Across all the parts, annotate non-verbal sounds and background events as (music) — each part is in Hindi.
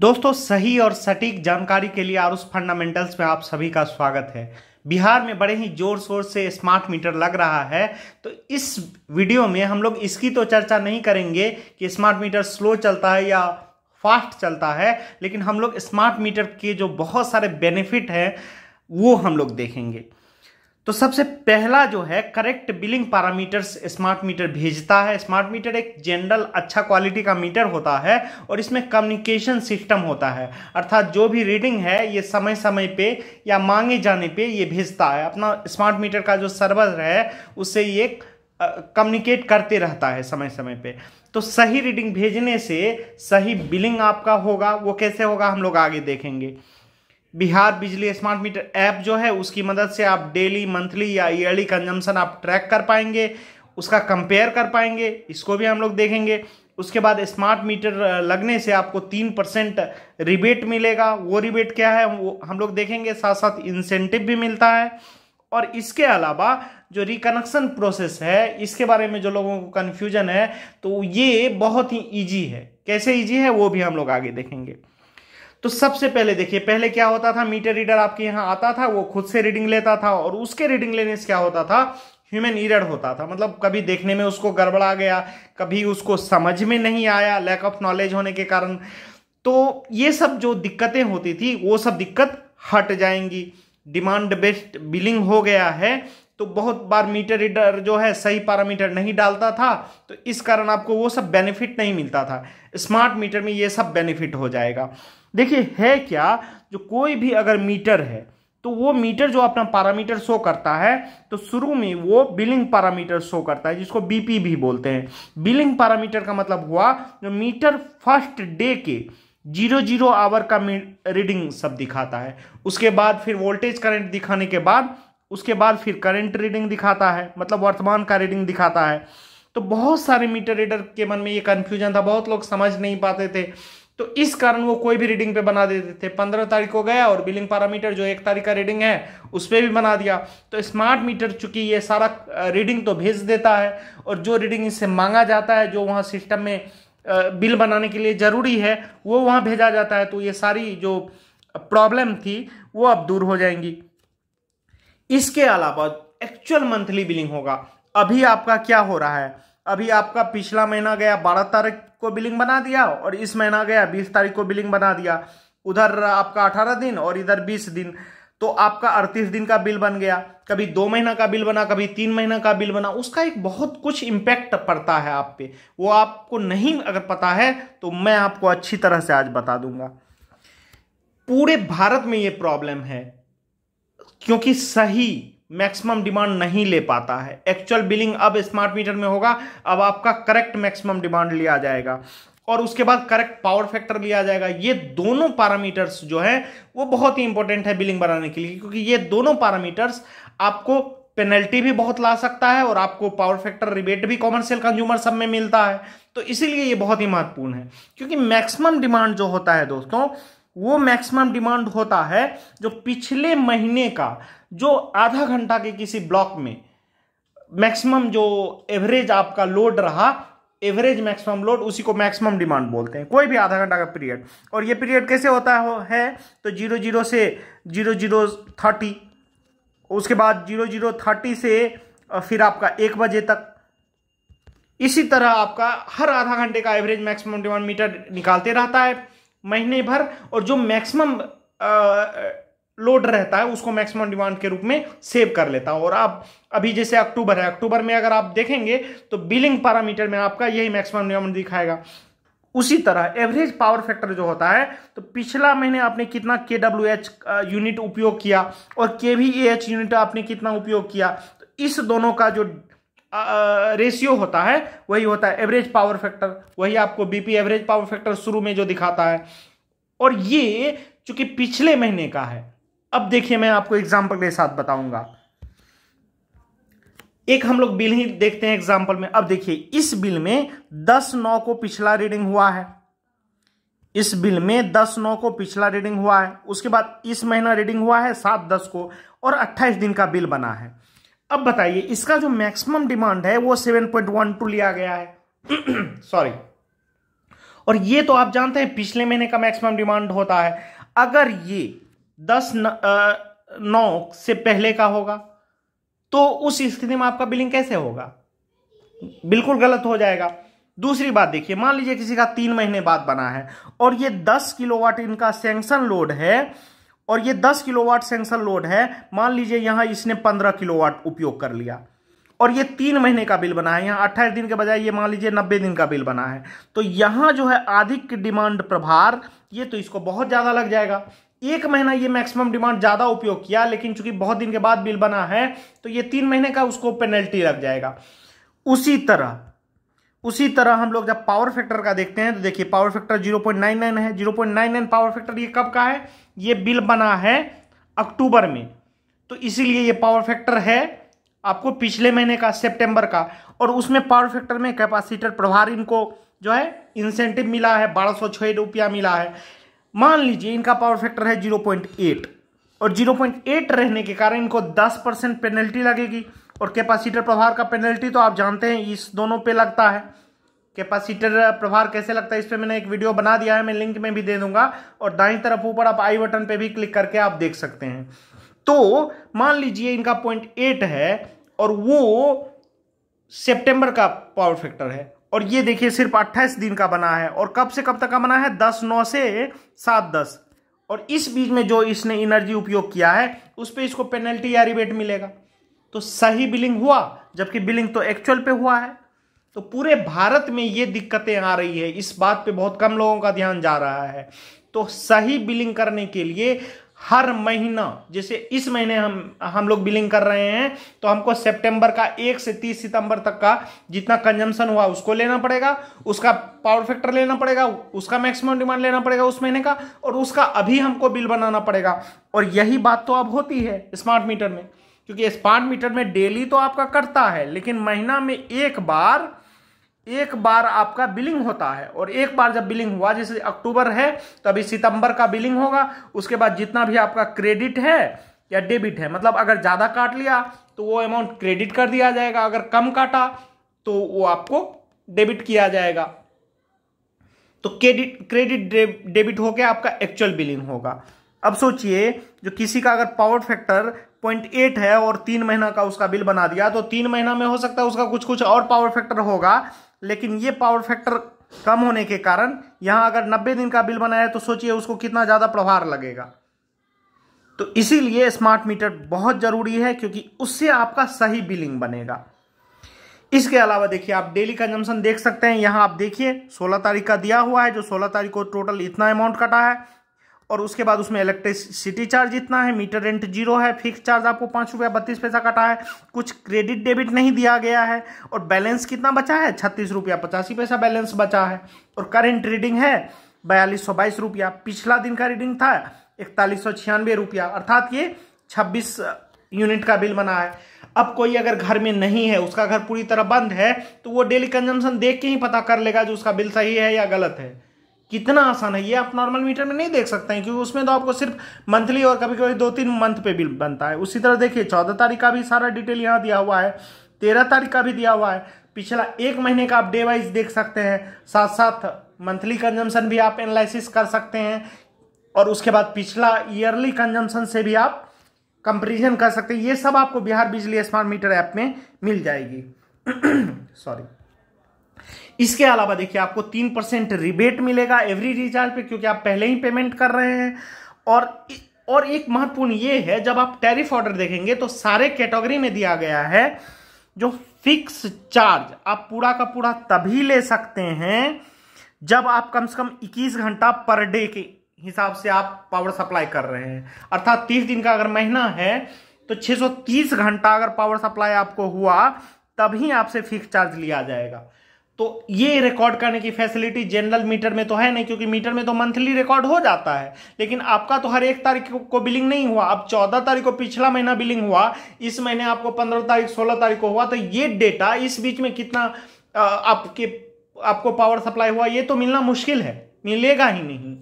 दोस्तों सही और सटीक जानकारी के लिए आरुष फंडामेंटल्स में आप सभी का स्वागत है बिहार में बड़े ही जोर शोर से स्मार्ट मीटर लग रहा है तो इस वीडियो में हम लोग इसकी तो चर्चा नहीं करेंगे कि स्मार्ट मीटर स्लो चलता है या फास्ट चलता है लेकिन हम लोग स्मार्ट मीटर के जो बहुत सारे बेनिफिट हैं वो हम लोग देखेंगे तो सबसे पहला जो है correct billing parameters smart meter भेजता है स्मार्ट मीटर एक जनरल अच्छा क्वालिटी का मीटर होता है और इसमें कम्युनिकेशन सिस्टम होता है अर्थात जो भी रीडिंग है ये समय समय पे या मांगे जाने पे ये भेजता है अपना स्मार्ट मीटर का जो सर्वर है उससे ये कम्युनिकेट करते रहता है समय समय पे तो सही रीडिंग भेजने से सही बिलिंग आपका होगा वो कैसे होगा हम लोग आगे देखेंगे बिहार बिजली स्मार्ट मीटर ऐप जो है उसकी मदद से आप डेली मंथली या ईयरली कंजम्पशन आप ट्रैक कर पाएंगे उसका कंपेयर कर पाएंगे इसको भी हम लोग देखेंगे उसके बाद स्मार्ट मीटर लगने से आपको तीन परसेंट रिबेट मिलेगा वो रिबेट क्या है वो हम लोग देखेंगे साथ साथ इंसेंटिव भी मिलता है और इसके अलावा जो रिकनेक्शन प्रोसेस है इसके बारे में जो लोगों को कन्फ्यूजन है तो ये बहुत ही ईजी है कैसे ईजी है वो भी हम लोग आगे देखेंगे तो सबसे पहले देखिए पहले क्या होता था मीटर रीडर आपके यहाँ आता था वो खुद से रीडिंग लेता था और उसके रीडिंग लेने से क्या होता था ह्यूमन ईरर होता था मतलब कभी देखने में उसको गड़बड़ा गया कभी उसको समझ में नहीं आया लैक ऑफ नॉलेज होने के कारण तो ये सब जो दिक्कतें होती थी वो सब दिक्कत हट जाएंगी डिमांड बेस्ड बिलिंग हो गया है तो बहुत बार मीटर रीडर जो है सही पैरामीटर नहीं डालता था तो इस कारण आपको वो सब बेनिफिट नहीं मिलता था स्मार्ट मीटर में ये सब बेनिफिट हो जाएगा देखिए है क्या जो कोई भी अगर मीटर है तो वो मीटर जो अपना पैरामीटर शो करता है तो शुरू में वो बिलिंग पैरामीटर शो करता है जिसको बीपी भी बोलते हैं बिलिंग पैरामीटर का मतलब हुआ जो मीटर फर्स्ट डे के जीरो जीरो आवर का रीडिंग सब दिखाता है उसके बाद फिर वोल्टेज करंट दिखाने के बाद उसके बाद फिर करंट रीडिंग दिखाता है मतलब वर्तमान का रीडिंग दिखाता है तो बहुत सारे मीटर रीडर के मन में ये कन्फ्यूजन था बहुत लोग समझ नहीं पाते थे तो इस कारण वो कोई भी रीडिंग पे बना देते थे पंद्रह तारीख को गया और बिलिंग पैरामीटर जो एक तारीख का रीडिंग है उस पर भी बना दिया तो स्मार्ट मीटर चूंकि ये सारा रीडिंग तो भेज देता है और जो रीडिंग इससे मांगा जाता है जो वहाँ सिस्टम में बिल बनाने के लिए ज़रूरी है वो वहाँ भेजा जाता है तो ये सारी जो प्रॉब्लम थी वो अब दूर हो जाएंगी इसके अलावा एक्चुअल मंथली बिलिंग होगा अभी आपका क्या हो रहा है अभी आपका पिछला महीना गया बारह तारीख को बिलिंग बना दिया और इस महीना गया बीस तारीख को बिलिंग बना दिया उधर आपका अठारह दिन और इधर बीस दिन तो आपका अड़तीस दिन का बिल बन गया कभी दो महीना का बिल बना कभी तीन महीना का बिल बना उसका एक बहुत कुछ इम्पैक्ट पड़ता है आप पे वो आपको नहीं अगर पता है तो मैं आपको अच्छी तरह से आज बता दूंगा पूरे भारत में ये प्रॉब्लम है क्योंकि सही मैक्सिमम डिमांड नहीं ले पाता है एक्चुअल बिलिंग अब स्मार्ट मीटर में होगा अब आपका करेक्ट मैक्सिमम डिमांड लिया जाएगा और उसके बाद करेक्ट पावर फैक्टर लिया जाएगा ये दोनों पैरामीटर्स जो है वो बहुत ही इंपॉर्टेंट है बिलिंग बनाने के लिए क्योंकि ये दोनों पैरामीटर्स आपको पेनल्टी भी बहुत ला सकता है और आपको पावर फैक्टर रिबेट भी कॉमर्शियल कंज्यूमर सब में मिलता है तो इसीलिए ये बहुत ही महत्वपूर्ण है क्योंकि मैक्सिमम डिमांड जो होता है दोस्तों वो मैक्सिमम डिमांड होता है जो पिछले महीने का जो आधा घंटा के किसी ब्लॉक में मैक्सिमम जो एवरेज आपका लोड रहा एवरेज मैक्सिमम लोड उसी को मैक्सिमम डिमांड बोलते हैं कोई भी आधा घंटा का पीरियड और ये पीरियड कैसे होता है, हो, है तो जीरो जीरो से जीरो जीरो थर्टी उसके बाद जीरो जीरो थर्टी से फिर आपका एक बजे तक इसी तरह आपका हर आधा घंटे का एवरेज मैक्सिमम डिमांड मीटर निकालते रहता है महीने भर और जो मैक्सिमम लोड रहता है उसको मैक्सिमम डिमांड के रूप में सेव कर लेता हूं और आप अभी जैसे अक्टूबर है अक्टूबर में अगर आप देखेंगे तो बिलिंग पैरामीटर में आपका यही मैक्सिमम डिमांड दिखाएगा उसी तरह एवरेज पावर फैक्टर जो होता है तो पिछला महीने आपने कितना के डब्ल्यू एच यूनिट उपयोग किया और के वी एच यूनिट आपने कितना उपयोग किया तो इस दोनों का जो रेशियो होता है वही होता है एवरेज पावर फैक्टर वही आपको बीपी एवरेज पावर फैक्टर शुरू में जो दिखाता है और ये चूंकि पिछले महीने का है अब देखिए मैं आपको एग्जाम्पल के साथ बताऊंगा एक हम लोग बिल ही देखते हैं एग्जाम्पल में अब देखिए इस बिल में दस नौ को पिछला रीडिंग हुआ है इस बिल में दस नौ को पिछला रीडिंग हुआ है उसके बाद इस महीना रीडिंग हुआ है सात दस को और अट्ठाईस दिन का बिल बना है अब बताइए इसका जो मैक्सिमम डिमांड है वो सेवन पॉइंट वन टू लिया गया है सॉरी (clears throat) और ये तो आप जानते हैं पिछले महीने का मैक्सिमम डिमांड होता है अगर ये दस न, आ, नौ से पहले का होगा तो उस स्थिति में आपका बिलिंग कैसे होगा बिल्कुल गलत हो जाएगा दूसरी बात देखिए मान लीजिए किसी का तीन महीने बाद बना है और ये दस किलोवाट इनका सेंक्शन लोड है और ये दस किलोवाट सेंक्शन लोड है मान लीजिए यहां इसने पंद्रह किलोवाट उपयोग कर लिया और ये तीन महीने का बिल बना है यहां अट्ठाईस दिन के बजाय ये मान लीजिए नब्बे दिन का बिल बना है तो यहां जो है अधिक डिमांड प्रभार ये तो इसको बहुत ज़्यादा लग जाएगा एक महीना ये मैक्सिमम डिमांड ज्यादा उपयोग किया लेकिन चूंकि बहुत दिन के बाद बिल बना है तो ये तीन महीने का उसको पेनल्टी लग जाएगा उसी तरह उसी तरह हम लोग जब पावर फैक्टर का देखते हैं तो देखिए पावर फैक्टर 0.99 है 0.99 पावर फैक्टर ये कब का है ये बिल बना है अक्टूबर में तो इसीलिए ये पावर फैक्टर है आपको पिछले महीने का सितंबर का और उसमें पावर फैक्टर में कैपेसिटर प्रभार इनको जो है इंसेंटिव मिला है बारह सौ छः रुपया मिला है मान लीजिए इनका पावर फैक्टर है 0.8 और 0.8 रहने के कारण इनको 10 परसेंट पेनल्टी लगेगी और कैपेसिटर प्रभार का पेनल्टी तो आप जानते हैं इस दोनों पे लगता है कैपेसिटर प्रभार कैसे लगता है इस पर मैंने एक वीडियो बना दिया है मैं लिंक में भी दे दूंगा और दाई तरफ ऊपर आप आई बटन पर भी क्लिक करके आप देख सकते हैं तो मान लीजिए इनका पॉइंट एट है और वो सेप्टेंबर का पावर फैक्टर है और ये देखिए सिर्फ 28 दिन का बना है और कब से कब तक का बना है दस नौ से सात दस और इस बीच में जो इसने एनर्जी उपयोग किया है उस पर इसको पेनल्टी या रिबेट मिलेगा तो सही बिलिंग हुआ जबकि बिलिंग तो एक्चुअल पे हुआ है तो पूरे भारत में ये दिक्कतें आ रही है इस बात पे बहुत कम लोगों का ध्यान जा रहा है तो सही बिलिंग करने के लिए हर महीना जैसे इस महीने हम हम लोग बिलिंग कर रहे हैं तो हमको सितंबर का एक से तीस सितंबर तक का जितना कंजम्पशन हुआ उसको लेना पड़ेगा उसका पावर फैक्टर लेना पड़ेगा उसका मैक्सिमम डिमांड लेना पड़ेगा उस महीने का और उसका अभी हमको बिल बनाना पड़ेगा और यही बात तो अब होती है स्मार्ट मीटर में क्योंकि स्मार्ट मीटर में डेली तो आपका कटता है लेकिन महीना में एक बार एक बार आपका बिलिंग होता है और एक बार जब बिलिंग हुआ जैसे अक्टूबर है तो अभी सितंबर का बिलिंग होगा उसके बाद जितना भी आपका क्रेडिट है या डेबिट है मतलब अगर ज़्यादा काट लिया तो वो अमाउंट क्रेडिट कर दिया जाएगा अगर कम काटा तो वो आपको डेबिट किया जाएगा तो क्रेडिट क्रेडिट डेबिट होकर आपका एक्चुअल बिलिंग होगा अब सोचिए जो किसी का अगर पावर फैक्टर पॉइंट एट है और तीन महीना का उसका बिल बना दिया तो तीन महीना में हो सकता है उसका कुछ कुछ और पावर फैक्टर होगा लेकिन ये पावर फैक्टर कम होने के कारण यहां अगर नब्बे दिन का बिल बनाया तो सोचिए उसको कितना ज़्यादा प्रभार लगेगा तो इसीलिए स्मार्ट मीटर बहुत ज़रूरी है क्योंकि उससे आपका सही बिलिंग बनेगा इसके अलावा देखिए आप डेली कंजम्पशन देख सकते हैं यहां आप देखिए 16 तारीख का दिया हुआ है जो 16 तारीख को टोटल इतना अमाउंट कटा है और उसके बाद उसमें इलेक्ट्रिसिटी चार्ज इतना है मीटर रेंट जीरो है फिक्स चार्ज आपको पाँच रुपया बत्तीस पैसा कटा है कुछ क्रेडिट डेबिट नहीं दिया गया है और बैलेंस कितना बचा है छत्तीस रुपया पचासी पैसा बैलेंस बचा है और करेंट रीडिंग है बयालीस सौ बाईस रुपया पिछला दिन का रीडिंग था इकतालीस सौ छियानवे रुपया अर्थात ये छब्बीस यूनिट का बिल बना है अब कोई अगर घर में नहीं है उसका घर पूरी तरह बंद है तो वो डेली कंजम्पशन देख के ही पता कर लेगा जो उसका बिल सही है या गलत है कितना आसान है ये आप नॉर्मल मीटर में नहीं देख सकते हैं क्योंकि उसमें तो आपको सिर्फ मंथली और कभी कभी दो तीन मंथ पे बिल बनता है उसी तरह देखिए चौदह तारीख का भी सारा डिटेल यहाँ दिया हुआ है तेरह तारीख का भी दिया हुआ है पिछला एक महीने का आप डे वाइज देख सकते हैं साथ साथ मंथली कंजम्पशन भी आप एनालिसिस कर सकते हैं और उसके बाद पिछला ईयरली कंजम्पशन से भी आप कंपेरिजन कर सकते हैं ये सब आपको बिहार बिजली स्मार्ट मीटर ऐप में मिल जाएगी सॉरी (coughs) इसके अलावा देखिए आपको तीन परसेंट रिबेट मिलेगा एवरी रिचार्ज पे क्योंकि आप पहले ही पेमेंट कर रहे हैं और और एक महत्वपूर्ण ये है जब आप टैरिफ ऑर्डर देखेंगे तो सारे कैटेगरी में दिया गया है जो फिक्स चार्ज आप पूरा का पूरा तभी ले सकते हैं जब आप कम से कम 21 घंटा पर डे के हिसाब से आप पावर सप्लाई कर रहे हैं अर्थात 30 दिन का अगर महीना है तो 630 घंटा अगर पावर सप्लाई आपको हुआ तभी आपसे फिक्स चार्ज लिया जाएगा तो ये रिकॉर्ड करने की फैसिलिटी जनरल मीटर में तो है नहीं क्योंकि मीटर में तो मंथली रिकॉर्ड हो जाता है लेकिन आपका तो हर एक तारीख को बिलिंग नहीं हुआ अब चौदह तारीख को पिछला महीना बिलिंग हुआ इस महीने आपको पंद्रह तारीख सोलह तारीख को हुआ तो ये डेटा इस बीच में कितना आपके आपको पावर सप्लाई हुआ ये तो मिलना मुश्किल है मिलेगा ही नहीं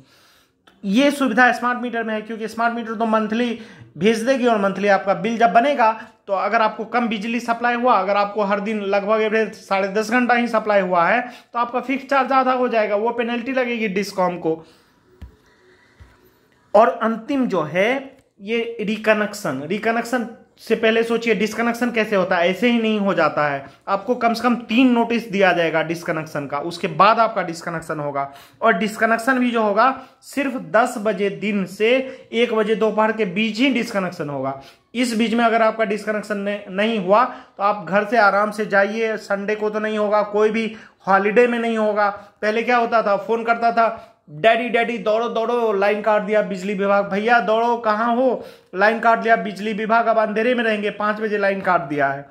ये सुविधा स्मार्ट मीटर में है क्योंकि स्मार्ट मीटर तो मंथली भेज देगी और मंथली आपका बिल जब बनेगा तो अगर आपको कम बिजली सप्लाई हुआ अगर आपको हर दिन लगभग एवरेज साढ़े दस घंटा ही सप्लाई हुआ है तो आपका फिक्स चार्ज ज़्यादा हो जाएगा वो पेनल्टी लगेगी डिस्कॉम को और अंतिम जो है ये रिकनेक्शन रिकनेक्शन से पहले सोचिए डिसकनेक्शन कैसे होता है ऐसे ही नहीं हो जाता है आपको कम से कम तीन नोटिस दिया जाएगा डिसकनेक्शन का उसके बाद आपका डिस्कनेक्शन होगा और डिस्कनेक्शन भी जो होगा सिर्फ 10 बजे दिन से एक बजे दोपहर के बीच ही डिस्कनेक्शन होगा इस बीच में अगर आपका डिस्कनेक्शन नहीं हुआ तो आप घर से आराम से जाइए संडे को तो नहीं होगा कोई भी हॉलीडे में नहीं होगा पहले क्या होता था फोन करता था डैडी डैडी दौड़ो दौड़ो लाइन काट दिया बिजली विभाग भैया दौड़ो कहाँ हो लाइन काट दिया बिजली विभाग अब अंधेरे में रहेंगे पाँच बजे लाइन काट दिया है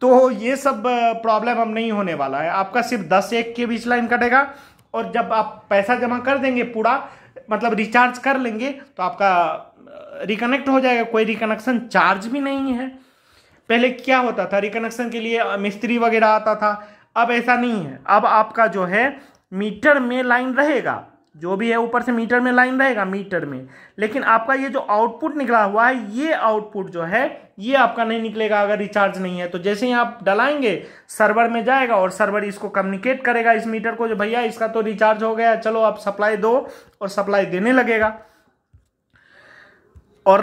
तो ये सब प्रॉब्लम अब नहीं होने वाला है आपका सिर्फ दस एक के बीच लाइन कटेगा और जब आप पैसा जमा कर देंगे पूरा मतलब रिचार्ज कर लेंगे तो आपका रिकनेक्ट हो जाएगा कोई रिकनेक्शन चार्ज भी नहीं है पहले क्या होता था रिकनेक्शन के लिए मिस्त्री वगैरह आता था अब ऐसा नहीं है अब आपका जो है मीटर में लाइन रहेगा जो भी है ऊपर से मीटर में लाइन रहेगा मीटर में लेकिन आपका ये जो आउटपुट निकला हुआ है ये आउटपुट जो है ये आपका नहीं निकलेगा अगर रिचार्ज नहीं है तो जैसे ही आप डलाएंगे सर्वर में जाएगा और सर्वर इसको कम्युनिकेट करेगा इस मीटर को जो भैया इसका तो रिचार्ज हो गया चलो आप सप्लाई दो और सप्लाई देने लगेगा और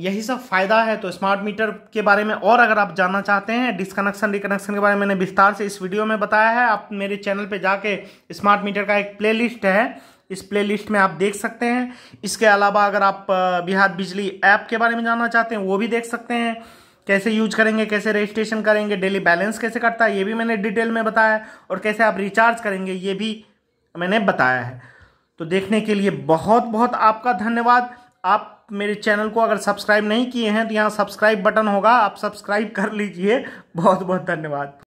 यही सब फ़ायदा है तो स्मार्ट मीटर के बारे में और अगर आप जानना चाहते हैं डिसकनेक्शन रिकनेक्शन के बारे में मैंने विस्तार से इस वीडियो में बताया है आप मेरे चैनल पे जाके स्मार्ट मीटर का एक प्लेलिस्ट है इस प्लेलिस्ट में आप देख सकते हैं इसके अलावा अगर आप बिहार बिजली ऐप के बारे में जानना चाहते हैं वो भी देख सकते हैं कैसे यूज करेंगे कैसे रजिस्ट्रेशन करेंगे डेली बैलेंस कैसे कटता है ये भी मैंने डिटेल में बताया और कैसे आप रिचार्ज करेंगे ये भी मैंने बताया है तो देखने के लिए बहुत बहुत आपका धन्यवाद आप मेरे चैनल को अगर सब्सक्राइब नहीं किए हैं तो यहाँ सब्सक्राइब बटन होगा आप सब्सक्राइब कर लीजिए बहुत बहुत धन्यवाद